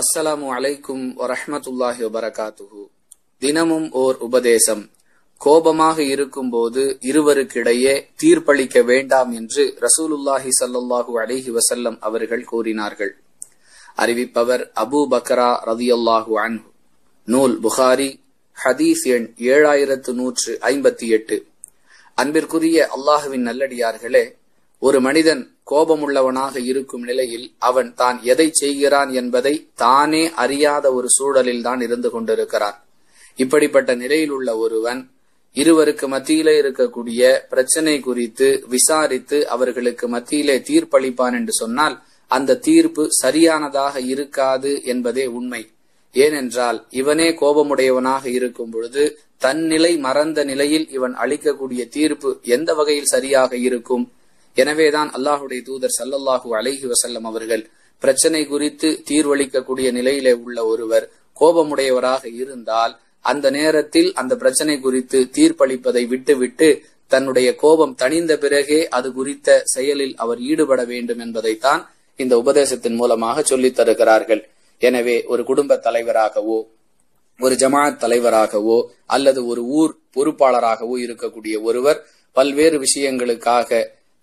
அஸ்ஸலாமு அலைக்கும் வரஹமத்துல்லாஹி வபரகாத்துஹு தினமும் ஓர் உபதேசம் கோபமாக இருக்கும் போது இருவருக்கிடையே தீர்ப்பளிக்க வேண்டாம் என்று ரசூலுல்லாஹி சல்லாஹூ அலிஹி வசல்லம் அவர்கள் கூறினார்கள் அறிவிப்பவர் அபு பக்ரா ரதியல்லாஹு அன்ஹு நூல் புகாரி ஹதீஸ் எண் ஏழாயிரத்து நூற்று ஐம்பத்தி எட்டு அன்பிற்குரிய அல்லாஹுவின் நல்லடியார்களே ஒரு மனிதன் கோபமுள்ளவனாக இருக்கும் நிலையில் அவன் தான் எதை செய்கிறான் என்பதை தானே அறியாத ஒரு சூழலில் தான் இருந்து கொண்டிருக்கிறான் இப்படிப்பட்ட நிலையில் உள்ள ஒருவன் இருவருக்கு மத்தியிலே இருக்கக்கூடிய பிரச்சனை குறித்து விசாரித்து அவர்களுக்கு மத்தியிலே தீர்ப்பளிப்பான் என்று சொன்னால் அந்த தீர்ப்பு சரியானதாக இருக்காது என்பதே உண்மை ஏனென்றால் இவனே கோபமுடையவனாக இருக்கும் பொழுது தன்னிலை மறந்த நிலையில் இவன் அளிக்கக்கூடிய தீர்ப்பு எந்த வகையில் சரியாக இருக்கும் எனவேதான் அல்லாஹுடைய தூதர் சல்லல்லாஹு அலைஹி வசல்லம் அவர்கள் பிரச்சனை குறித்து தீர்வளிக்கக்கூடிய நிலையிலே உள்ள ஒருவர் கோபமுடையவராக இருந்தால் அந்த நேரத்தில் அந்த பிரச்சனை குறித்து தீர்ப்பளிப்பதை விட்டுவிட்டு தன்னுடைய கோபம் தணிந்த பிறகே அது குறித்த செயலில் அவர் ஈடுபட வேண்டும் என்பதைத்தான் இந்த உபதேசத்தின் மூலமாக சொல்லித் தருகிறார்கள் எனவே ஒரு குடும்ப தலைவராகவோ ஒரு ஜமாத் தலைவராகவோ அல்லது ஒரு ஊர் பொறுப்பாளராகவோ இருக்கக்கூடிய ஒருவர் பல்வேறு விஷயங்களுக்காக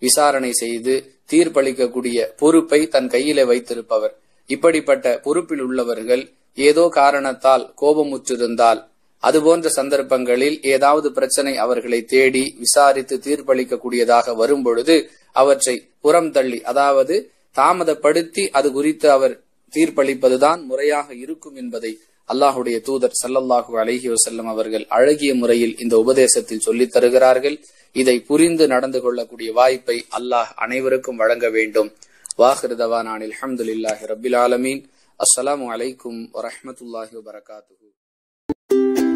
விசாரணை செய்து தீர்ப்பளிக்கக்கூடிய பொறுப்பை தன் கையிலே வைத்திருப்பவர் இப்படிப்பட்ட பொறுப்பில் உள்ளவர்கள் ஏதோ காரணத்தால் கோபமுற்றிருந்தால் அதுபோன்ற சந்தர்ப்பங்களில் ஏதாவது பிரச்சனை அவர்களை தேடி விசாரித்து தீர்ப்பளிக்கக்கூடியதாக வரும் பொழுது அவற்றை புறம் தள்ளி அதாவது தாமதப்படுத்தி அது குறித்து அவர் தீர்ப்பளிப்பதுதான் முறையாக இருக்கும் என்பதை அல்லாஹுடைய தூதர் சல்லல்லாஹு அலஹி வசல்லம் அவர்கள் அழகிய முறையில் இந்த உபதேசத்தில் சொல்லித் தருகிறார்கள் இதை புரிந்து நடந்து கொள்ளக்கூடிய வாய்ப்பை அல்லாஹ் அனைவருக்கும் வழங்க வேண்டும் வாஹிருதவான் அஹமது அஹமதுல்லாஹி ரபில் ஆலமீன் அஸ்லாம் வலைக்கும் வரமத்துல்லாஹி வரகாத்து